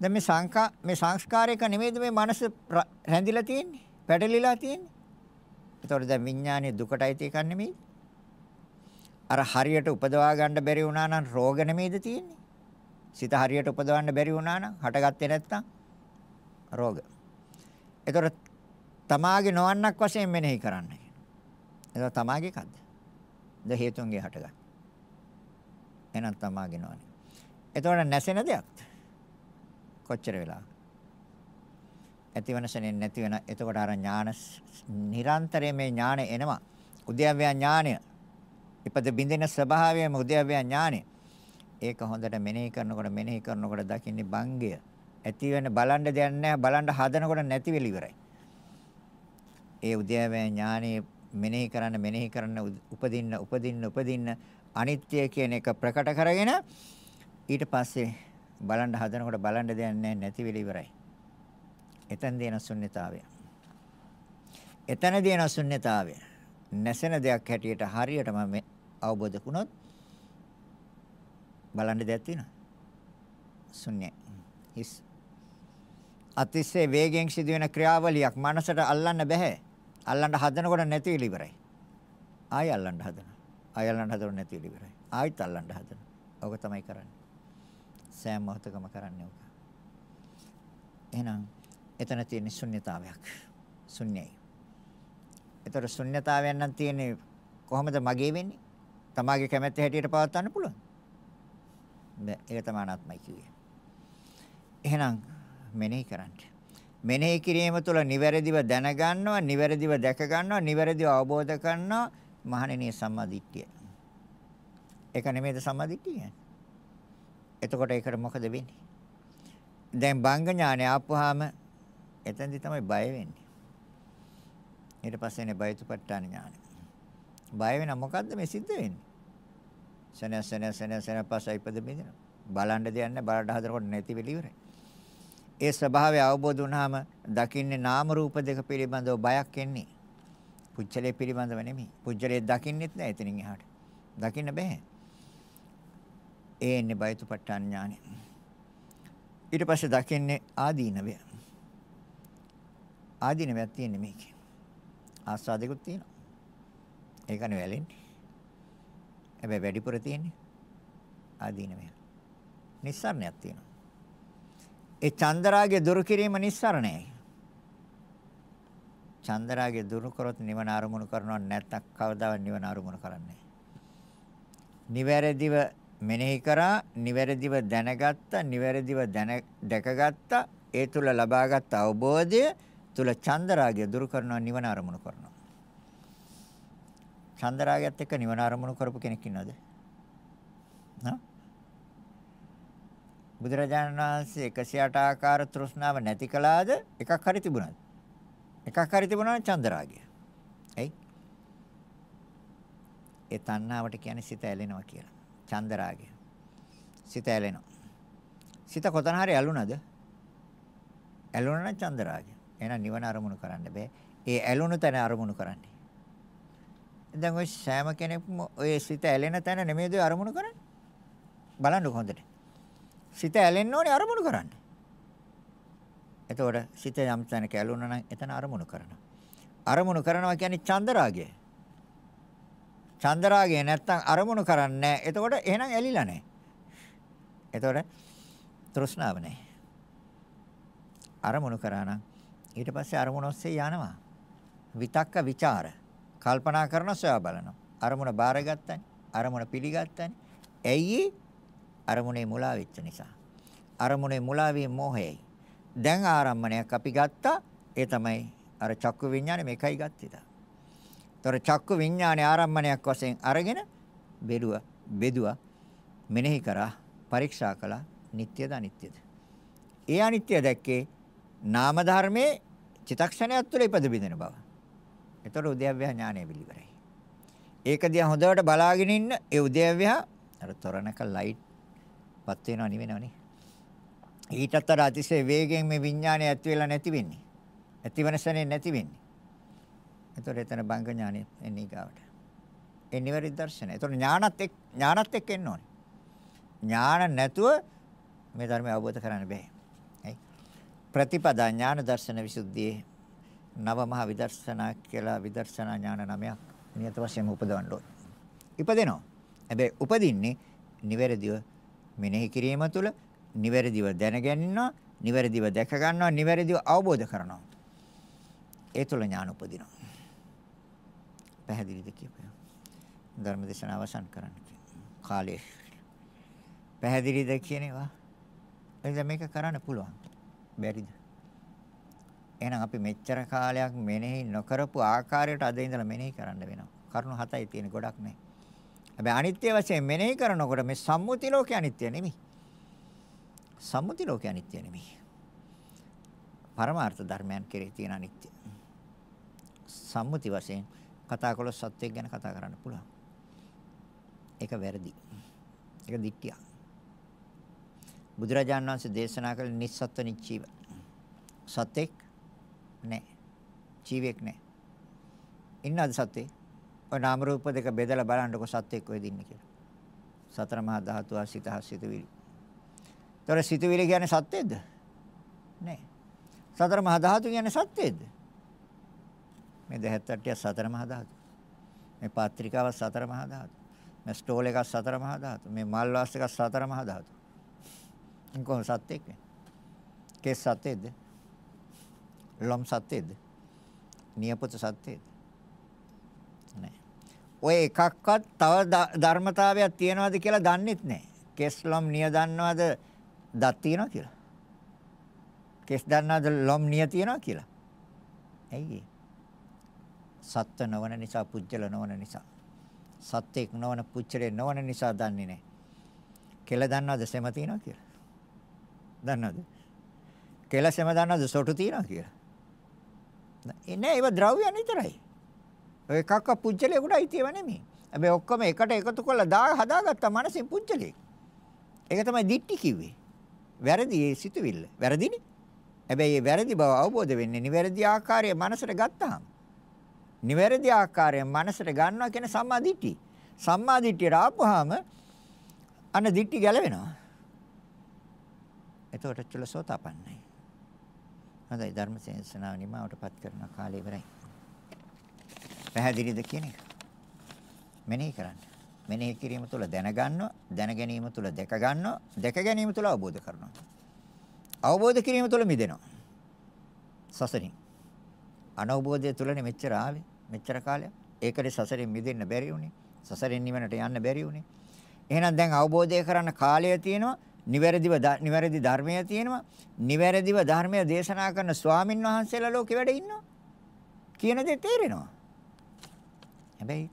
දැන් මේ සංකා මේ සංස්කාරයක නෙමෙයිද මේ මනස රැඳිලා තියෙන්නේ? පැටලිලා තියෙන්නේ? එතකොට දැන් විඥානේ දුකට අයිති එකක් නෙමෙයි. අර හරියට උපදවා ගන්න බැරි වුණා නම් රෝග නෙමෙයිද තියෙන්නේ? සිත හරියට උපදවන්න බැරි වුණා නම් හටගත්තේ නැත්තම් රෝග. ඒතර තමාගේ නොවන්නක් වශයෙන් මෙනෙහි කරන්න කියන. ඒක තමාගේ එකක්ද? ද හේතුන්ගේ හටගත්. එහෙනම් තමාගේ නොවන. එතකොට නැසෙන දෙයක්ද? කොච්චර වෙලා? ඇතිවන ශනේ නැති වෙන. එතකොට අර ඥාන නිරන්තරයෙන් මේ ඥාන එනවා. උද්‍යව්‍ය ඥානය. ඉපද බින්දෙන ස්වභාවයම උද්‍යව්‍ය ඥානය. ඒක හොඳට මෙනෙහි කරනකොට මෙනෙහි කරනකොට දකින්නේ බංගය. ඇති වෙන බලන්න දෙයක් නැහැ. බලන්න හදනකොට නැති වෙල ඉවරයි. ඒ උද්‍යවයන් ඥානයේ මෙනෙහි කරන්න මෙනෙහි කරන්න උපදින්න උපදින්න උපදින්න අනිත්‍ය කියන එක ප්‍රකට කරගෙන ඊට පස්සේ බලන්න හදනකොට බලන්න දෙයක් නැහැ නැති වෙල ඉවරයි. එතන දෙන ශුන්්‍යතාවය. එතන දෙන ශුන්්‍යතාවය. නැසෙන දෙයක් හැටියට හරියටම අවබෝධ වුණොත් බලන්න දෙයක් තියෙනවා. ශුන්‍යයි. හිස් අතිශය වේගයෙන් සිදුවෙන ක්‍රියාවලියක් මනසට අල්ලන්න බෑ. අල්ලන්න හදනකොට නැති වෙලා ඉවරයි. ආයෙ අල්ලන්න හදනවා. ආයෙ අල්ලන්න හදනකොට නැති වෙලා ඉවරයි. ආයෙත් අල්ලන්න හදනවා. ඕක තමයි කරන්නේ. සෑම මොහොතකම කරන්නේ ඕක. එහෙනම් එතන තියෙන ශුන්්‍යතාවයක්. ශුන්‍යයි. ඒතර ශුන්්‍යතාවයක් නම් තියෙන්නේ කොහොමද මගේ වෙන්නේ? තමාගේ කැමැත්ත හැටියට පවත්වන්න පුළුවන්. බෑ ඒක තමයි අනාත්මයි කිව්වේ. එහෙනම් මෙනෙහි කරන්නේ මෙනෙහි කිරීම තුළ නිවැරදිව දැනගන්නවා, නිවැරදිව දැක ගන්නවා, නිවැරදිව අවබෝධ කරනවා මහණෙනිය සම්මාදිට්ඨිය. ඒක නෙමෙයිද සම්මාදිට්ඨිය? එතකොට ඒකට මොකද වෙන්නේ? දැන් බංග ඥානය ආපුවාම එතෙන්දි තමයි බය වෙන්නේ. ඊට පස්සේ එනේ බයතුපත්ඨාන ඥානය. බය වෙන මොකද්ද මේ සිද්ධ වෙන්නේ? සනසන සනසන පසයි පද බින්දන. බලන්න දෙයක් නැහැ. බලන්න හදනකොට නැති වෙලිවරයි. ඒ ස්වභාවය අවබෝධ වුණාම දකින්නේ නාම රූප දෙක පිළිබඳව බයක් එන්නේ. පුජ්‍යලේ පිළිබඳව නෙමෙයි. පුජ්‍යලේ දකින්නෙත් නෑ එතනින් එහාට. දකින්න බෑ. ඒ එන්නේ බයතුපට්ඨාන ඥානෙ. ඊට පස්සේ දකින්නේ ආදීනවය. ආදීනවයක් තියෙන්නේ මේකේ. ආස්වාදයකුත් තියෙනවා. ඒකනේ වැලෙන්නේ. හැබැයි වැඩිපුර තියෙන්නේ ආදීනවය. නිස්සාරණයක් තියෙනවා. ඒ චන්දරාගය දුරු කිරීම නිස්සරණයයි. චන්දරාගය දුරු කරොත් නිවන අරමුණු කරනව නැත්තම් කවදාවත් නිවන අරමුණු කරන්නේ නිවැරදිව මෙනෙහි කරා නිවැරදිව දැනගත්තා නිවැරදිව දැන දැකගත්තා ඒ තුල ලබාගත් අවබෝධය තුල චන්දරාගය දුරු කරනව නිවන අරමුණු කරනවා චන්දරාගයත් එක්ක නිවන අරමුණු කරපු කෙනෙක් ඉන්නවද? නෑ බුදුරජාණන් වහන්සේ 108 ආකාර තෘෂ්ණාව නැති කළාද? එකක් හරි තිබුණාද? එකක් හරි තිබුණා නම් චන්දරාගය. එයි. ඒ තණ්හාවට කියන්නේ සිත ඇලෙනවා කියලා. චන්දරාගය. සිත ඇලෙනවා. සිත කොතන හරි ඇලුනද? ඇලුනා නම් චන්දරාගය. එහෙනම් නිවන අරමුණු කරන්න බෑ. ඒ ඇලුණු තැන අරමුණු කරන්න. දැන් ඔය සෑම කෙනෙක්ම ඔය සිත ඇලෙන තැන නෙමෙයිද අරමුණු කරන්නේ? බලන්න හොඳට. සිත ඇලෙන්න ඕනේ අරමුණු කරන්න. එතකොට සිත යම් තැනක ඇලුණා නම් එතන අරමුණු කරනවා. අරමුණු කරනවා කියන්නේ චන්දරාගය. චන්දරාගය නැත්තම් අරමුණු කරන්නේ නැහැ. එතකොට එහෙනම් ඇලිලා නැහැ. එතකොට තෘෂ්ණාව නැහැ. අරමුණු කරා නම් ඊට පස්සේ අරමුණ ඔස්සේ යනවා. විතක්ක ਵਿਚාර කල්පනා කරන සොයා බලනවා. අරමුණ බාරගත්තනේ. අරමුණ පිළිගත්තනේ. ඇයි අරමුණේ මුලා වෙච්ච නිසා. අරමුණේ මුලා වීම මොහේයි. දැන් ආරම්මණයක් අපි ගත්තා. ඒ තමයි අර චක්කු විඥානේ මේකයි ගත්තේ. ତොර චක්කු විඥානේ ආරම්මණයක් වශයෙන් අරගෙන බෙරුව බෙදුවා මෙනෙහි කරා පරීක්ෂා කළා නিত্যද අනිත්‍යද. ඒ අනිත්‍ය දැක්කේ නාම ධර්මයේ චිතක්ෂණයක් තුළ ඉපද බිඳෙන බව. ඒතර උද්‍යව්‍ය ඥානය පිළිබරයි. ඒක දිහා හොඳට බලාගෙන ඉන්න ඒ උද්‍යව්‍ය අර තොරණක ලයිට් බවටපත් වෙනව නිවෙනවනේ. ඊටත් අර අතිශය වේගයෙන් මේ විඥානය ඇති වෙලා නැති වෙන්නේ. ඇතිවන සනේ නැති වෙන්නේ. එතකොට එතන බංග ඥානෙ එන්නේ ගාවට. ඒ නිවැරදි දර්ශනය. එතකොට ඥානත් එක් ඥානත් එක්ක එන්න ඕනේ. ඥාන නැතුව මේ ධර්මය අවබෝධ කරගන්න බෑ. හරි. ප්‍රතිපදා ඥාන දර්ශන විසුද්ධියේ නව මහ විදර්ශනා කියලා විදර්ශනා ඥාන නමයක් නියත වශයෙන්ම උපදවන්න ඕනේ. ඉපදෙනවා. හැබැයි උපදින්නේ නිවැරදිව මෙනෙහි කිරීම තුළ නිවැරදිව දැනගන්නවා, නිවැරදිව දැක ගන්නවා, නිවැරදිව අවබෝධ කරනවා. ඒ තුළ ඥාන උපදිනවා. පැහැදිලිද කියපිය. ධර්මදේශන අවසන් කරන්න කාලේ. පැහැදිලිද කියනවා? එහෙනම් මේක කරන්න පුළුවන්. බැරිද? එහෙනම් අපි මෙච්චර කාලයක් මෙනෙහි නොකරපු ආකාරයට අද ඉඳලා මෙනෙහි කරන්න වෙනවා. කරුණු හතයි තියෙන ගොඩක් නෑ. හැබැයි අනිත්‍ය වශයෙන් මෙනෙහි කරනකොට මේ සම්මුති ලෝකේ අනිත්‍ය නෙමෙයි. සම්මුති ලෝකේ අනිත්‍ය නෙමෙයි. පරමාර්ථ ධර්මයන් කෙරෙහි තියෙන අනිත්‍ය. සම්මුති වශයෙන් කතා කළොත් සත්‍යයක් ගැන කතා කරන්න පුළුවන්. ඒක වැරදි. ඒක දික්කිය. බුදුරජාණන් වහන්සේ දේශනා කළ නිස්සත්ව නිච්චීව. සත්‍යෙක් නැහැ. ජීවෙක් නැහැ. ඉන්නද සත්‍යෙ? ඔය නාම රූප දෙක බෙදලා බලන්නකො සත්‍යයක් ඔය දින්නේ කියලා. සතර මහා ධාතු ආසිත හසිතවිලි. ତොර සිතවිලි කියන්නේ සත්‍යද? නෑ. සතර මහා ධාතු කියන්නේ සත්‍යද? මේ 78 සතර මහා ධාතු. මේ පත්‍රිකාව සතර මහා ධාතු. මේ ස්ටෝල් එකක් සතර මහා ධාතු. මේ මල් වාස් එකක් සතර මහා ධාතු. කොහොම සත්‍යයක් නේ? කේස් සත්‍යද? ලොම් සත්‍යද? නියපොත සත්‍යද? ඔය එකක්වත් තව ධර්මතාවයක් තියනවාද කියලා දන්නෙත් නැහැ. කෙස් ලොම් නිය දන්නවද දත් තියනවා කියලා? කෙස් දන්නවද ලොම් නිය තියනවා කියලා? ඇයි සත්ත්ව නොවන නිසා පුජ්‍යල නොවන නිසා සත්ත්වෙක් නොවන පුච්චලේ නොවන නිසා දන්නේ නැහැ. කෙල දන්නවද සෙම තියනවා කියලා? දන්නවද? කෙල සෙම දන්නවද සොටු තියනවා කියලා? එන්නේ ඒව ද්‍රව්‍යයන් විතරයි. ඔය එකක්ව පුජ්‍යලයකට අයිතිව නෙමෙයි. හැබැයි ඔක්කොම එකට එකතු කරලා දා හදාගත්තා මනසින් පුජ්‍යලයක්. ඒක තමයි දික්ටි කිව්වේ. වැරදි ඒ සිතුවිල්ල. වැරදිනේ. හැබැයි ඒ වැරදි බව අවබෝධ වෙන්නේ නිවැරදි ආකාරයේ මනසට ගත්තාම. නිවැරදි ආකාරයෙන් මනසට ගන්නවා කියන සම්මා දිට්ඨිය. සම්මා දිට්ඨියට ආපුවාම අන්න දිට්ටි ගැලවෙනවා. එතකොට චුලසෝතපන්නයි. හොඳයි ධර්ම සේනාව නිමවටපත් කරන කාලය ඉවරයි. පැහැදිලිද කියන එක. මෙනෙහි කරන්න. මෙනෙහි කිරීම තුළ දැනගන්නවා, දැන ගැනීම තුළ දැක ගන්නවා, දැක ගැනීම තුළ අවබෝධ කරනවා. අවබෝධ කිරීම තුළ මිදෙනවා. සසරින්. අනවබෝධය තුළනේ මෙච්චර ආවේ, මෙච්චර කාලයක්. ඒකනේ සසරින් මිදෙන්න බැරි වුණේ. සසරින් නිවනට යන්න බැරි වුණේ. එහෙනම් දැන් අවබෝධය කරන්න කාලය තියෙනවා. නිවැරදිව නිවැරදි ධර්මය තියෙනවා. නිවැරදිව ධර්මය දේශනා කරන ස්වාමින් වහන්සේලා ලෝකෙ වැඩ ඉන්නවා. කියන දේ තේරෙනවා. හැබැයි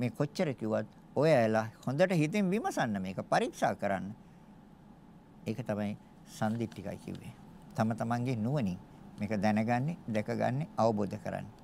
මේ කොච්චර කිව්වත් ඔය ඇලා හොඳට හිතෙන් විමසන්න මේක පරීක්ෂා කරන්න. ඒක තමයි සම්දිට්ඨිකයි කිව්වේ. තම තමන්ගේ නුවණින් මේක දැනගන්නේ, දැකගන්නේ, අවබෝධ කරන්නේ.